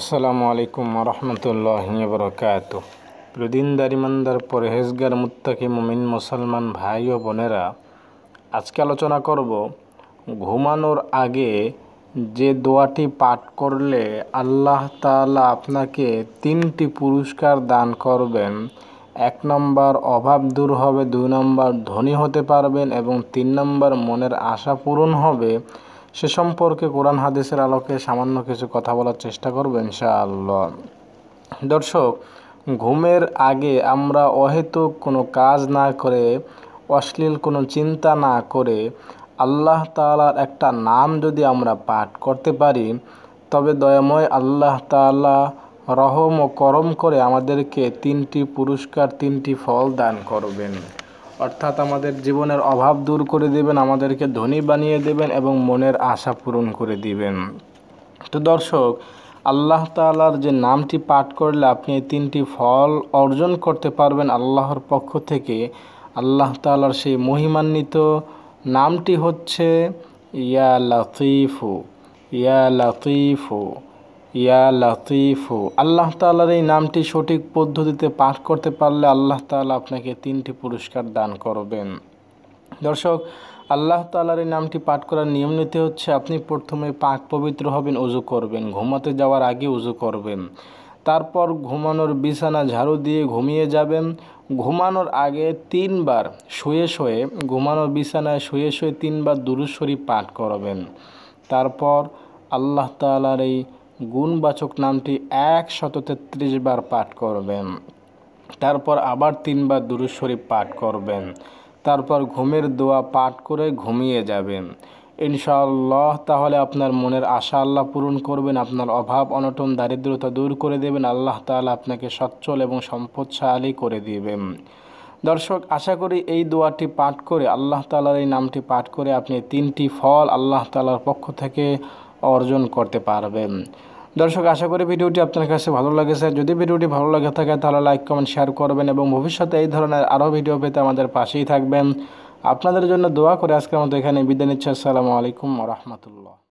আসসালামু আলাইকুম রহমতুল্লাহ বরকাত প্রদিন ইমানদার পরহেজগার মুত্তাকি মুমিন মুসলমান ভাই ও বোনেরা আজকে আলোচনা করব ঘুমানোর আগে যে দোয়াটি পাঠ করলে আল্লাহ তালা আপনাকে তিনটি পুরস্কার দান করবেন এক নম্বর অভাব দূর হবে দুই নম্বর ধনী হতে পারবেন এবং তিন নম্বর মনের আশা পূরণ হবে সে সম্পর্কে কোরআন হাদিসের আলোকে সামান্য কিছু কথা বলার চেষ্টা করবো ইনশাআল্লাহ দর্শক ঘুমের আগে আমরা অহেতুক কোনো কাজ না করে অশ্লীল কোনো চিন্তা না করে আল্লাহ তালার একটা নাম যদি আমরা পাঠ করতে পারি তবে দয়াময় আল্লাহ তালা রহম ও করম করে আমাদেরকে তিনটি পুরস্কার তিনটি ফল দান করবেন অর্থাৎ আমাদের জীবনের অভাব দূর করে দেবেন আমাদেরকে ধনী বানিয়ে দেবেন এবং মনের আশা পূরণ করে দিবেন তো দর্শক আল্লাহ তালার যে নামটি পাঠ করলে আপনি এই তিনটি ফল অর্জন করতে পারবেন আল্লাহর পক্ষ থেকে আল্লাহ তালার সেই মহিমান্বিত নামটি হচ্ছে ইয়া লতিফু ইয়া লতিফু ইয়া লাতিফু আল্লাহ তালার এই নামটি সঠিক পদ্ধতিতে পাঠ করতে পারলে আল্লাহ তালা আপনাকে তিনটি পুরস্কার দান করবেন দর্শক আল্লাহ তালার এই নামটি পাঠ করার নিয়ম নিতে হচ্ছে আপনি প্রথমে পাক পবিত্র হবেন উজু করবেন ঘুমাতে যাওয়ার আগে উজু করবেন তারপর ঘুমানোর বিছানা ঝাড়ু দিয়ে ঘুমিয়ে যাবেন ঘুমানোর আগে তিনবার শুয়ে শুয়ে ঘুমানোর বিছানায় শুয়ে শুয়ে তিনবার দুরুস্বরী পাঠ করবেন তারপর আল্লাহ তালার এই গুণবাচক নামটি একশত তেত্রিশ বার পাঠ করবেন তারপর আবার তিনবার দুরুদ শরীফ পাঠ করবেন তারপর ঘুমের দোয়া পাঠ করে ঘুমিয়ে যাবেন ইনশাআল্লাহ তাহলে আপনার মনের আশা আল্লাহ পূরণ করবেন আপনার অভাব অনটন দারিদ্রতা দূর করে দেবেন আল্লাহ তাহলে আপনাকে সচ্ছল এবং সম্পদশালী করে দিবেন দর্শক আশা করি এই দোয়াটি পাঠ করে আল্লাহ তালার এই নামটি পাঠ করে আপনি তিনটি ফল আল্লাহ তালার পক্ষ থেকে অর্জন করতে পারবেন দর্শক আশা করি ভিডিওটি আপনার কাছে ভালো লেগেছে যদি ভিডিওটি ভালো লেগে থাকে তাহলে লাইক কমেন্ট শেয়ার করবেন এবং ভবিষ্যতে এই ধরনের আরও ভিডিও পেতে আমাদের পাশেই থাকবেন আপনাদের জন্য দোয়া করে আজকে আমাদের এখানে বিদায় নিচ্ছে আসসালামু আলাইকুম রহমতুল্লাহ